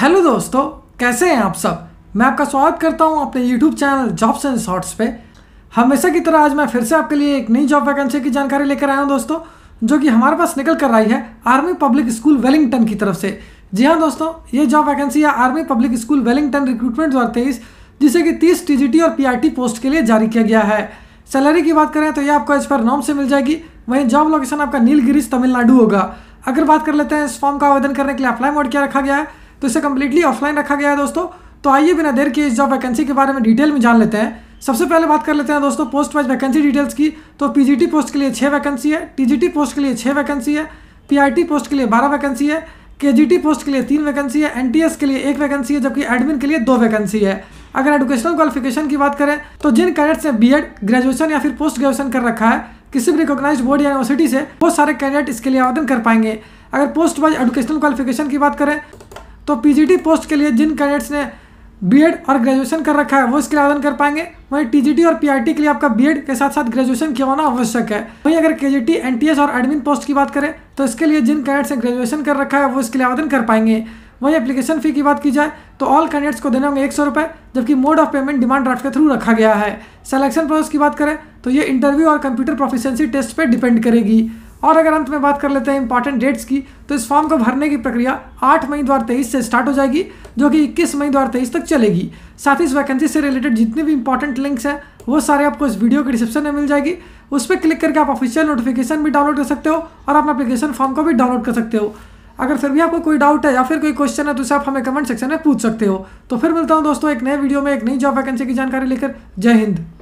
hello दोस्तों कैसे हैं आप सब मैं आपका स्वागत करता हूं अपने YouTube channel jobs and shorts पे हमेशा की तरह आज मैं फिर से आपके लिए एक नई जॉब वैकेंसी की जानकारी लेकर आया हूं दोस्तों जो कि हमारे पास निकल कर आई है आर्मी पब्लिक स्कूल वेलिंगटन की तरफ से जी हाँ दोस्तों ये जॉब वैकेंसी है army public school Wellington recruitment दो जिसे कि तीस टी और पी पोस्ट के लिए जारी किया गया है सैलरी की बात करें तो ये आपको इस पर नॉम से मिल जाएगी वहीं जॉब लोकेशन आपका नीलगिरीज तमिलनाडु होगा अगर बात कर लेते हैं इस फॉर्म का आवेदन करने के लिए अप्लाई मोड क्या रखा गया है तो इसे कम्प्लीटली ऑफलाइन रखा गया है दोस्तों तो आइए बिना देर के इस जॉब वैकेंसी के बारे में डिटेल में जान लेते हैं सबसे पहले बात कर लेते हैं दोस्तों पोस्ट वाइज वैकेंसी डिटेल्स की तो पीजीटी पोस्ट के लिए छः वैकेंसी है टीजीटी पोस्ट के लिए छः वैकेंसी है पीआईटी पोस्ट के लिए बारह वैकेंसी है केजीटी पोस्ट के लिए तीन वैकेंसी है एनटीएस के लिए एक वैकेंसी है जबकि एडमिन के लिए दो वैकेंसी है अगर एडुकेशनल क्वालिफिकेशन की बात करें तो जिन कैडेट्स ने बीएड ग्रेजुएशन या फिर पोस्ट ग्रेजुएशन कर रखा है किसी भी रिकॉग्नाइज बोर्ड या यूनिवर्सिटी से बहुत सारे कैंडिडेट इसके लिए आवेदन कर पाएंगे अगर पोस्ट वाइज एडुकेशनल क्वालिफिकेशन की बात करें तो पी पोस्ट के लिए जिन कैंडिडेट्स ने बी और ग्रेजुएशन कर रखा है वो इसके लिए आवेदन कर पाएंगे वहीं टी और पी के लिए आपका बी के साथ साथ ग्रेजुएशन किया होना आवश्यक है वहीं अगर के जी और एडमिन पोस्ट की बात करें तो इसके लिए जिन कैंडिडेट्स ने ग्रेजुएशन कर रखा है वो इसके लिए आवेदन कर पाएंगे वहीं एप्लीकेशन फ़ी की बात की जाए तो ऑल कैंडिडेट्स को देने होंगे एक सौ रुपये जबकि mode of payment demand draft के थ्रू रखा गया है सेलेक्शन प्रोसेस की बात करें तो ये इंटरव्यू और कंप्यूटर प्रोफिशेंसी टेस्ट पर डिपेंड करेगी और अगर अंत में बात कर लेते हैं इंपॉर्टेंट डेट्स की तो इस फॉर्म को भरने की प्रक्रिया 8 मई दो तेईस से स्टार्ट हो जाएगी जो कि 21 मई दो तेईस तक चलेगी साथ ही इस वैकेंसी से रिलेटेड जितने भी इंपॉर्टेंट लिंक्स हैं वो सारे आपको इस वीडियो के डिस्क्रिप्शन में मिल जाएगी उस पर क्लिक करके आप ऑफिशियल नोटिफिकेशन भी डाउनलोड कर सकते हो और अपना अपलीकेशन फॉर्म को भी डाउनलोड कर सकते हो अगर फिर भी आपको कोई डाउट है या फिर कोई क्वेश्चन है तो उसे आप हमें कमेंट सेक्शन में पूछ सकते हो तो फिर मिलता हूँ दोस्तों एक नए वीडियो में एक नई जॉब वैकेंसी की जानकारी लेकर जय हिंद